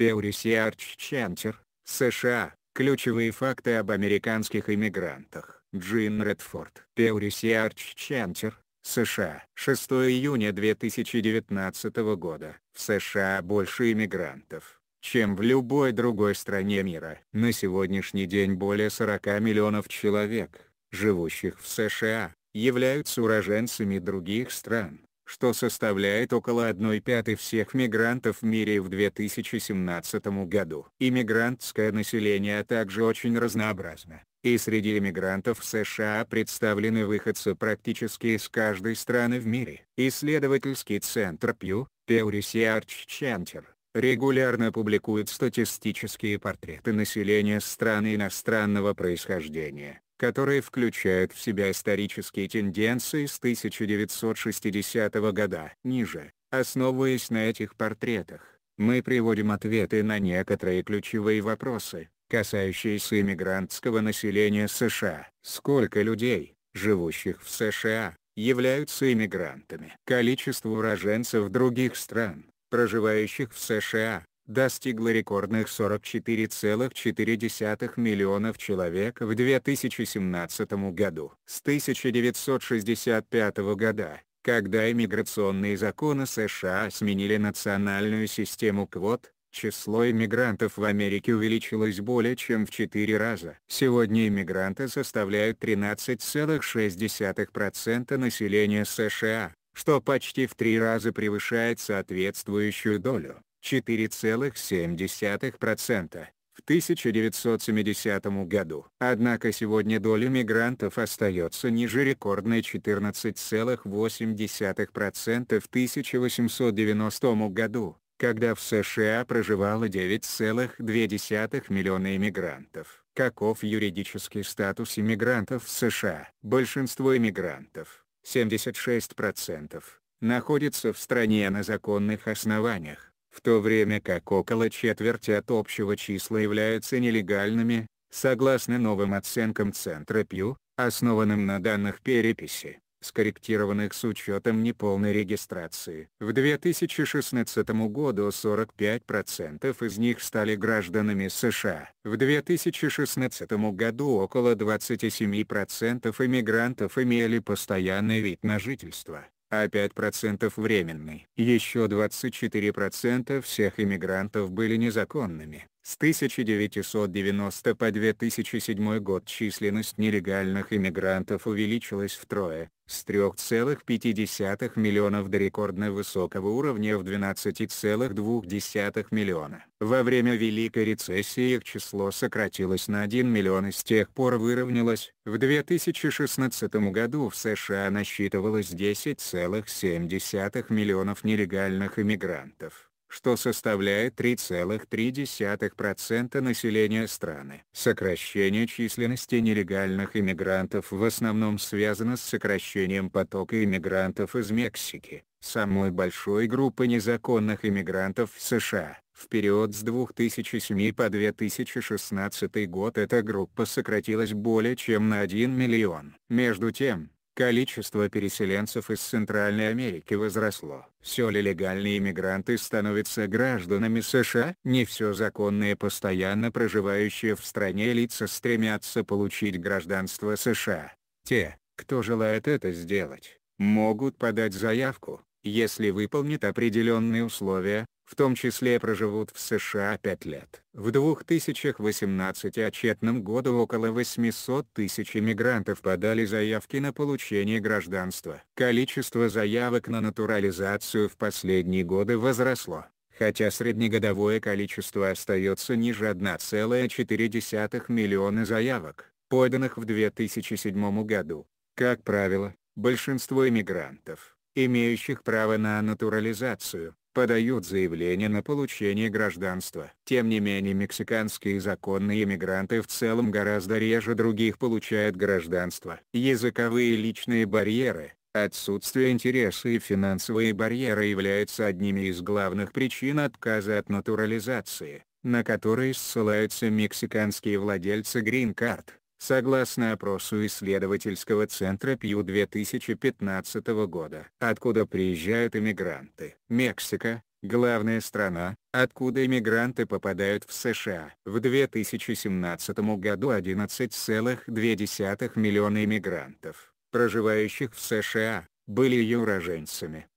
Pew Research Center, США, ключевые факты об американских иммигрантах. Джин Редфорд. Pew Research Center, США. 6 июня 2019 года. В США больше иммигрантов, чем в любой другой стране мира. На сегодняшний день более 40 миллионов человек, живущих в США, являются уроженцами других стран что составляет около 1 пятой всех мигрантов в мире в 2017 году. Иммигрантское население также очень разнообразно, и среди иммигрантов в США представлены выходцы практически из каждой страны в мире. Исследовательский центр Pew, Pew Research Center, регулярно публикует статистические портреты населения стран иностранного происхождения которые включают в себя исторические тенденции с 1960 года. Ниже, основываясь на этих портретах, мы приводим ответы на некоторые ключевые вопросы, касающиеся иммигрантского населения США. Сколько людей, живущих в США, являются иммигрантами? Количество уроженцев других стран, проживающих в США, Достигло рекордных 44,4 миллионов человек в 2017 году. С 1965 года, когда иммиграционные законы США сменили национальную систему квот, число иммигрантов в Америке увеличилось более чем в 4 раза. Сегодня иммигранты составляют 13,6% населения США, что почти в три раза превышает соответствующую долю. 4,7% в 1970 году. Однако сегодня доля мигрантов остается ниже рекордной 14,8% в 1890 году, когда в США проживало 9,2 миллиона иммигрантов. Каков юридический статус иммигрантов в США? Большинство иммигрантов, 76%, находится в стране на законных основаниях в то время как около четверти от общего числа являются нелегальными, согласно новым оценкам Центра Пью, основанным на данных переписи, скорректированных с учетом неполной регистрации. В 2016 году 45% из них стали гражданами США. В 2016 году около 27% иммигрантов имели постоянный вид на жительство а 5% временный. Еще 24% всех иммигрантов были незаконными. С 1990 по 2007 год численность нелегальных иммигрантов увеличилась втрое, с 3,5 миллионов до рекордно высокого уровня в 12,2 миллиона. Во время Великой рецессии их число сократилось на 1 миллион и с тех пор выровнялось. В 2016 году в США насчитывалось 10,7 миллионов нелегальных иммигрантов что составляет 3,3% населения страны. Сокращение численности нелегальных иммигрантов в основном связано с сокращением потока иммигрантов из Мексики, самой большой группы незаконных иммигрантов в США. В период с 2007 по 2016 год эта группа сократилась более чем на 1 миллион. Между тем, количество переселенцев из Центральной Америки возросло. Все ли легальные иммигранты становятся гражданами США? Не все законные постоянно проживающие в стране лица стремятся получить гражданство США. Те, кто желает это сделать, могут подать заявку, если выполнит определенные условия, в том числе проживут в США 5 лет. В 2018 отчетном году около 800 тысяч иммигрантов подали заявки на получение гражданства. Количество заявок на натурализацию в последние годы возросло, хотя среднегодовое количество остается ниже 1,4 миллиона заявок, поданных в 2007 году. Как правило, большинство иммигрантов, имеющих право на натурализацию, подают заявление на получение гражданства. Тем не менее мексиканские законные иммигранты в целом гораздо реже других получают гражданство. Языковые личные барьеры, отсутствие интереса и финансовые барьеры являются одними из главных причин отказа от натурализации, на которые ссылаются мексиканские владельцы грин-карт согласно опросу исследовательского центра Пью 2015 года. Откуда приезжают иммигранты? Мексика, главная страна, откуда иммигранты попадают в США. В 2017 году 11,2 миллиона иммигрантов, проживающих в США, были ее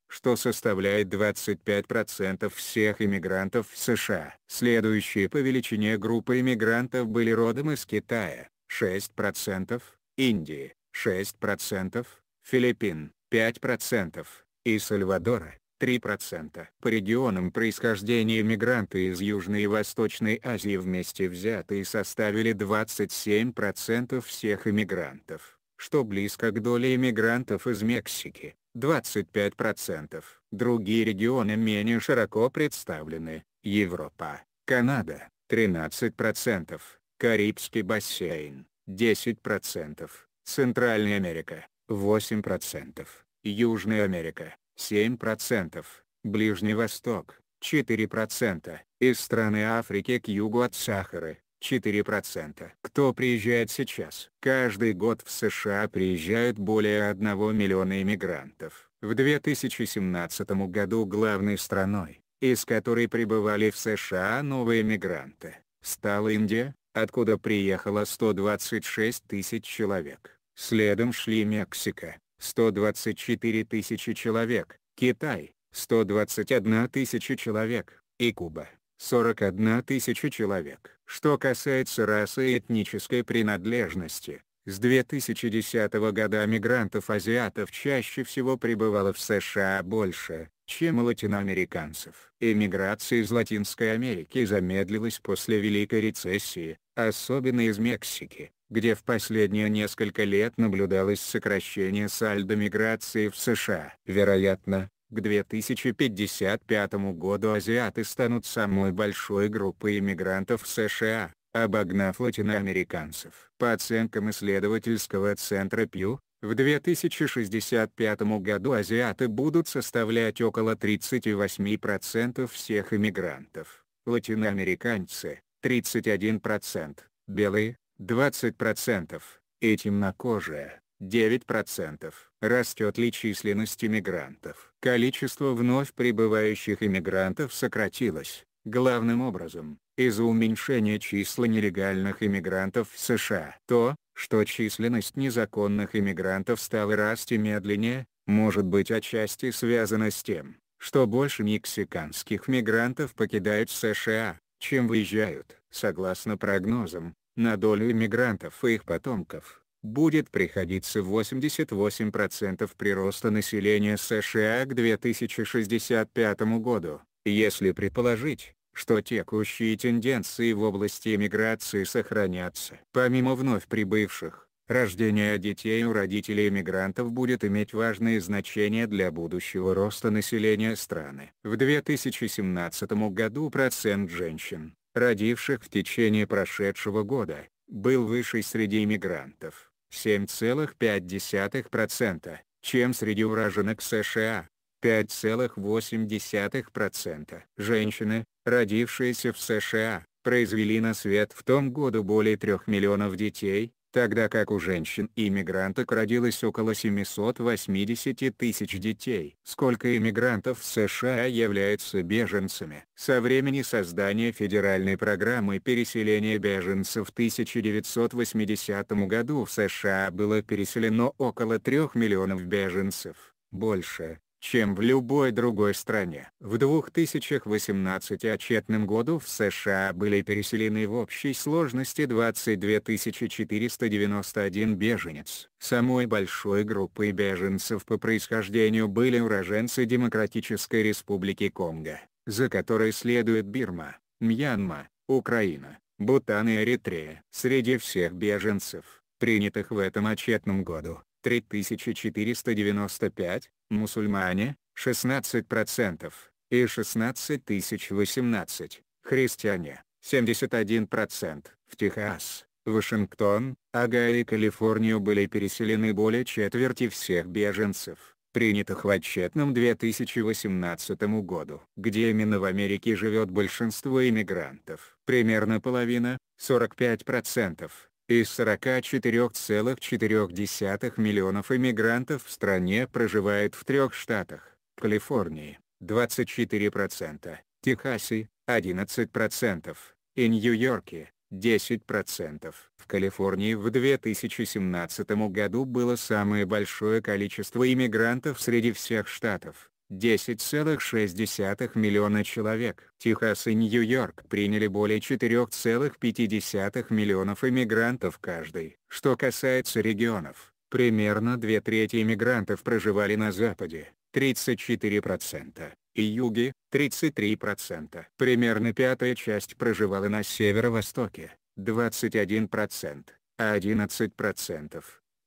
что составляет 25% всех иммигрантов в США. Следующие по величине группы иммигрантов были родом из Китая, 6%, Индии, 6%, Филиппин, 5% и Сальвадора, 3%. По регионам происхождения мигранты из Южной и Восточной Азии вместе взятые составили 27% всех иммигрантов, что близко к доле иммигрантов из Мексики, 25%. Другие регионы менее широко представлены, Европа, Канада, 13%, Карибский бассейн, 10%, Центральная Америка, 8%, Южная Америка, 7%, Ближний Восток, 4%, из страны Африки к югу от Сахары, 4%. Кто приезжает сейчас? Каждый год в США приезжают более 1 миллиона иммигрантов. В 2017 году главной страной, из которой прибывали в США новые иммигранты, стала Индия, откуда приехало 126 тысяч человек. Следом шли Мексика, 124 тысячи человек, Китай, 121 тысяча человек, и Куба, 41 тысяча человек. Что касается расы и этнической принадлежности, с 2010 года мигрантов-азиатов чаще всего пребывало в США больше, чем латиноамериканцев. Эмиграция из Латинской Америки замедлилась после Великой рецессии, особенно из Мексики, где в последние несколько лет наблюдалось сокращение сальдо миграции в США. Вероятно, к 2055 году азиаты станут самой большой группой иммигрантов в США, обогнав латиноамериканцев. По оценкам исследовательского центра Пью, в 2065 году азиаты будут составлять около 38% всех иммигрантов. Латиноамериканцы, 31%, белые, 20%, и темнокожие, 9%. Растет ли численность иммигрантов? Количество вновь прибывающих иммигрантов сократилось, главным образом, из-за уменьшения числа нелегальных иммигрантов в США. То, что численность незаконных иммигрантов стала расти медленнее, может быть отчасти связано с тем, что больше мексиканских мигрантов покидают США, чем выезжают. Согласно прогнозам, на долю иммигрантов и их потомков, будет приходиться 88% прироста населения США к 2065 году, если предположить, что текущие тенденции в области эмиграции сохранятся. Помимо вновь прибывших, Рождение детей у родителей иммигрантов будет иметь важное значение для будущего роста населения страны. В 2017 году процент женщин, родивших в течение прошедшего года, был выше среди иммигрантов — 7,5%, чем среди уроженок США – 5,8%. Женщины, родившиеся в США, произвели на свет в том году более трех миллионов детей, тогда как у женщин-иммигранток родилось около 780 тысяч детей. Сколько иммигрантов в США являются беженцами? Со времени создания федеральной программы переселения беженцев в 1980 году в США было переселено около 3 миллионов беженцев. Больше, чем в любой другой стране. В 2018 отчетном году в США были переселены в общей сложности 22 491 беженец. Самой большой группой беженцев по происхождению были уроженцы Демократической Республики Конго, за которой следует Бирма, Мьянма, Украина, Бутан и Эритрея. Среди всех беженцев, принятых в этом отчетном году, 3495, мусульмане, 16%, и 16018, христиане, 71%. В Техас, Вашингтон, Огайо и Калифорнию были переселены более четверти всех беженцев, принятых в отчетном 2018 году. Где именно в Америке живет большинство иммигрантов? Примерно половина, 45%, из 44,4 миллионов иммигрантов в стране проживает в трех штатах – Калифорнии, 24%, Техасе, 11%, и Нью-Йорке, 10%. В Калифорнии в 2017 году было самое большое количество иммигрантов среди всех штатов. 10,6 миллиона человек. Техас и Нью-Йорк приняли более 4,5 миллионов иммигрантов каждый. Что касается регионов, примерно две трети иммигрантов проживали на Западе, 34%, и Юге, 33%. Примерно пятая часть проживала на Северо-Востоке, 21%, а 11%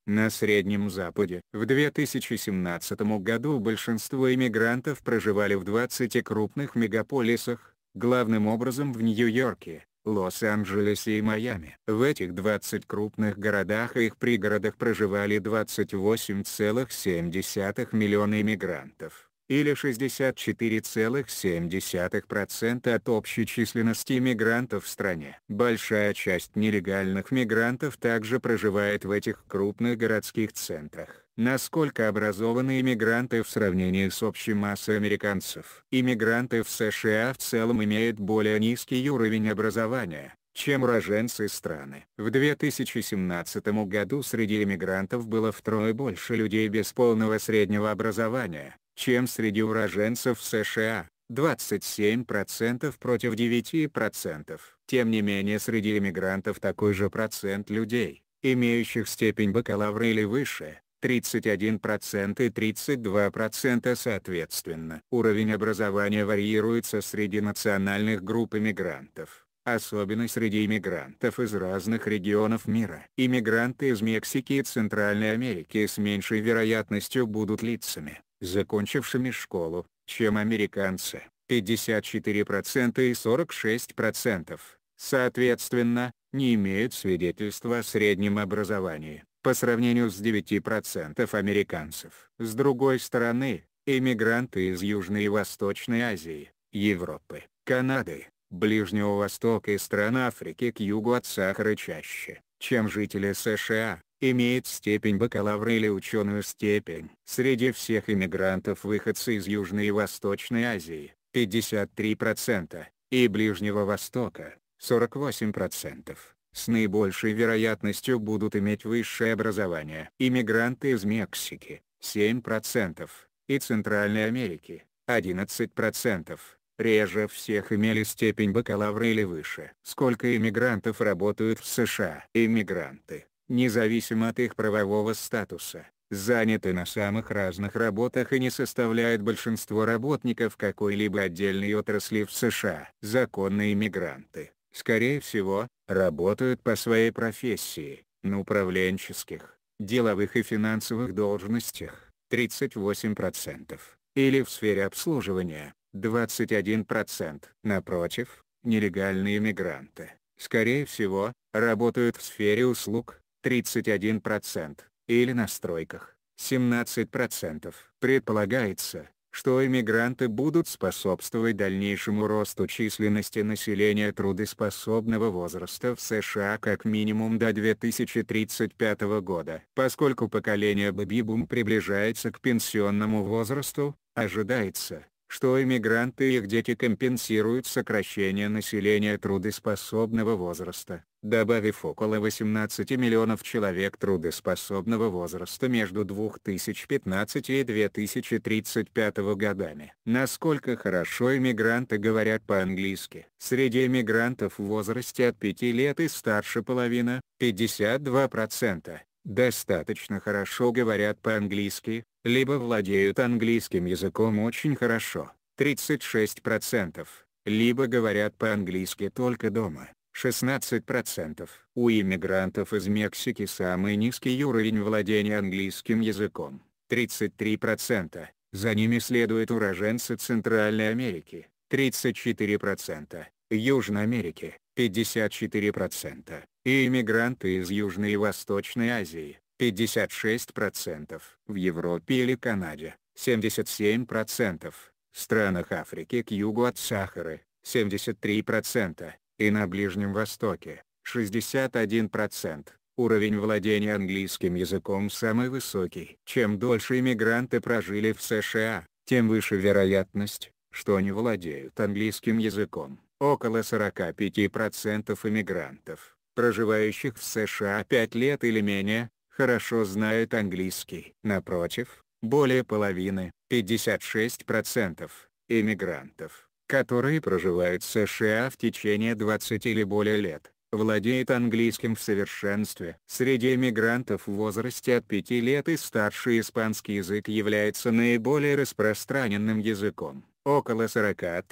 на Среднем Западе в 2017 году большинство иммигрантов проживали в 20 крупных мегаполисах, главным образом в Нью-Йорке, Лос-Анджелесе и Майами. В этих 20 крупных городах и их пригородах проживали 28,7 миллиона иммигрантов или 64,7% от общей численности мигрантов в стране. Большая часть нелегальных мигрантов также проживает в этих крупных городских центрах. Насколько образованы иммигранты в сравнении с общей массой американцев? Иммигранты в США в целом имеют более низкий уровень образования, чем уроженцы страны. В 2017 году среди иммигрантов было втрое больше людей без полного среднего образования, чем среди уроженцев США, 27% против 9%. Тем не менее среди иммигрантов такой же процент людей, имеющих степень бакалавра или выше, 31% и 32% соответственно. Уровень образования варьируется среди национальных групп иммигрантов, особенно среди иммигрантов из разных регионов мира. Иммигранты из Мексики и Центральной Америки с меньшей вероятностью будут лицами закончившими школу, чем американцы, 54% и 46%, соответственно, не имеют свидетельства о среднем образовании, по сравнению с 9% американцев. С другой стороны, эмигранты из Южной и Восточной Азии, Европы, Канады, Ближнего Востока и стран Африки к югу от Сахары чаще, чем жители США, имеет степень бакалавра или ученую степень. Среди всех иммигрантов выходцы из Южной и Восточной Азии, 53%, и Ближнего Востока, 48%, с наибольшей вероятностью будут иметь высшее образование. Иммигранты из Мексики, 7%, и Центральной Америки, 11%, реже всех имели степень бакалавра или выше. Сколько иммигрантов работают в США? Иммигранты, независимо от их правового статуса, заняты на самых разных работах и не составляют большинство работников какой-либо отдельной отрасли в США. Законные мигранты, скорее всего, работают по своей профессии, на управленческих, деловых и финансовых должностях, 38%, или в сфере обслуживания, 21%. Напротив, нелегальные мигранты, скорее всего, работают в сфере услуг, 31%, или на стройках, 17%. Предполагается, что иммигранты будут способствовать дальнейшему росту численности населения трудоспособного возраста в США как минимум до 2035 года. Поскольку поколение Бэбибум приближается к пенсионному возрасту, ожидается, что иммигранты и их дети компенсируют сокращение населения трудоспособного возраста добавив около 18 миллионов человек трудоспособного возраста между 2015 и 2035 годами. Насколько хорошо иммигранты говорят по-английски? Среди иммигрантов в возрасте от 5 лет и старше половина, 52%, достаточно хорошо говорят по-английски, либо владеют английским языком очень хорошо, 36%, либо говорят по-английски только дома, 16%. У иммигрантов из Мексики самый низкий уровень владения английским языком – 33%. За ними следуют уроженцы Центральной Америки – 34%, Южной Америки – 54%, и иммигранты из Южной и Восточной Азии – 56%, в Европе или Канаде – 77%, в странах Африки к югу от Сахары – 73%, и на Ближнем Востоке, 61%. Уровень владения английским языком самый высокий. Чем дольше иммигранты прожили в США, тем выше вероятность, что они владеют английским языком. Около 45% иммигрантов, проживающих в США 5 лет или менее, хорошо знают английский. Напротив, более половины, 56% иммигрантов которые проживают в США в течение 20 или более лет, владеет английским в совершенстве. Среди эмигрантов в возрасте от 5 лет и старше испанский язык является наиболее распространенным языком. Около 43%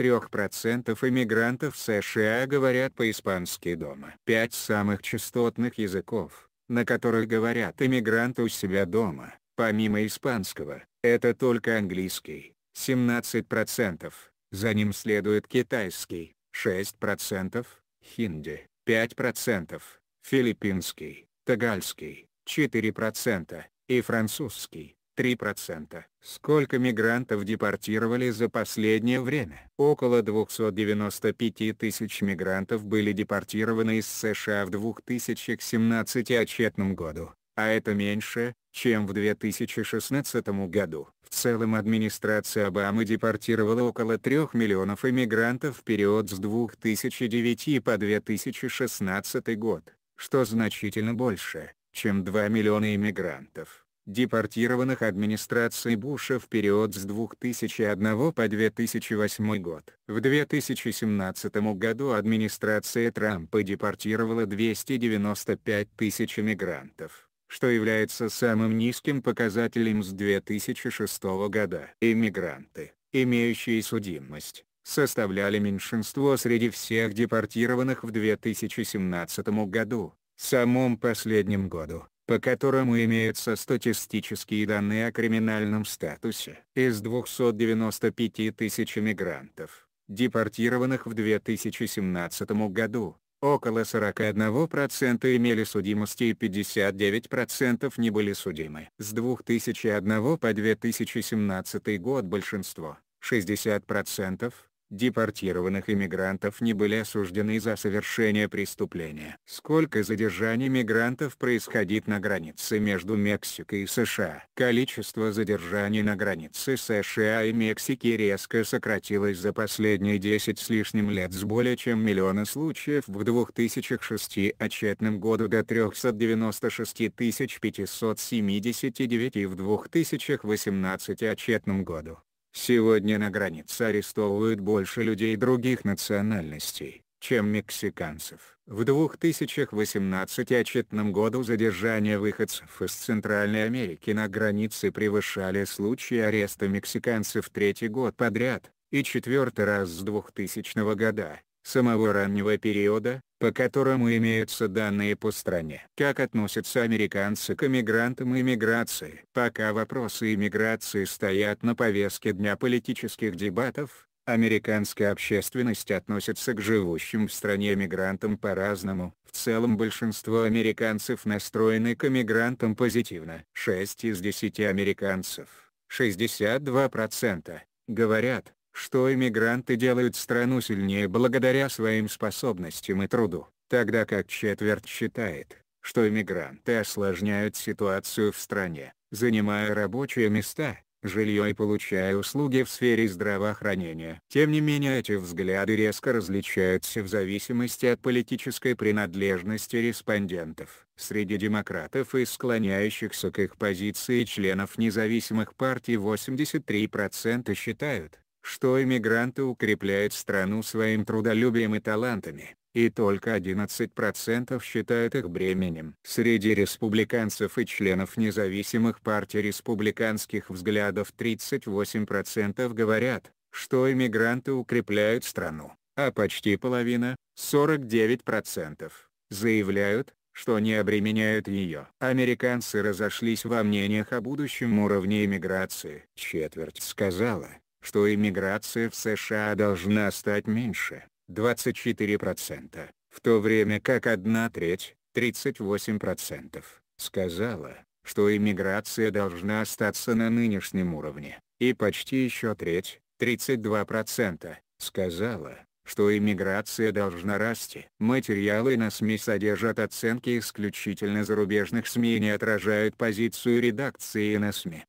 иммигрантов США говорят по-испански дома. Пять самых частотных языков, на которых говорят иммигранты у себя дома, помимо испанского, это только английский, 17%, за ним следует китайский, 6%, хинди, 5%, филиппинский, тагальский, 4% и французский, 3%. Сколько мигрантов депортировали за последнее время? Около 295 тысяч мигрантов были депортированы из США в 2017 отчетном году а это меньше, чем в 2016 году. В целом администрация Обамы депортировала около 3 миллионов иммигрантов в период с 2009 по 2016 год, что значительно больше, чем 2 миллиона иммигрантов, депортированных администрацией Буша в период с 2001 по 2008 год. В 2017 году администрация Трампа депортировала 295 тысяч иммигрантов что является самым низким показателем с 2006 года. Иммигранты, имеющие судимость, составляли меньшинство среди всех депортированных в 2017 году, самом последнем году, по которому имеются статистические данные о криминальном статусе. Из 295 тысяч мигрантов, депортированных в 2017 году, около 41% имели судимости и 59% не были судимы. С 2001 по 2017 год большинство, 60%, депортированных иммигрантов не были осуждены за совершение преступления. Сколько задержаний мигрантов происходит на границе между Мексикой и США? Количество задержаний на границе США и Мексики резко сократилось за последние 10 с лишним лет с более чем миллиона случаев в 2006 отчетном году до 396 579 в 2018 отчетном году. Сегодня на границе арестовывают больше людей других национальностей, чем мексиканцев. В 2018 отчетном году задержания выходцев из Центральной Америки на границе превышали случаи ареста мексиканцев третий год подряд, и четвертый раз с 2000 года, самого раннего периода, по которому имеются данные по стране. Как относятся американцы к иммигрантам и иммиграции. Пока вопросы иммиграции стоят на повестке дня политических дебатов, американская общественность относится к живущим в стране мигрантам по-разному. В целом большинство американцев настроены к иммигрантам позитивно. 6 из 10 американцев, 62%, говорят, что иммигранты делают страну сильнее благодаря своим способностям и труду, тогда как четверть считает, что иммигранты осложняют ситуацию в стране, занимая рабочие места, жилье и получая услуги в сфере здравоохранения. Тем не менее эти взгляды резко различаются в зависимости от политической принадлежности респондентов. Среди демократов и склоняющихся к их позиции членов независимых партий 83% считают, что иммигранты укрепляют страну своим трудолюбием и талантами, и только 11% считают их бременем. Среди республиканцев и членов независимых партий республиканских взглядов 38% говорят, что иммигранты укрепляют страну, а почти половина, 49%, заявляют, что не обременяют ее. Американцы разошлись во мнениях о будущем уровне иммиграции. Четверть сказала, что иммиграция в США должна стать меньше, 24%, в то время как одна треть, 38%, сказала, что иммиграция должна остаться на нынешнем уровне, и почти еще треть, 32%, сказала, что иммиграция должна расти. Материалы на СМИ содержат оценки исключительно зарубежных СМИ и не отражают позицию редакции на СМИ.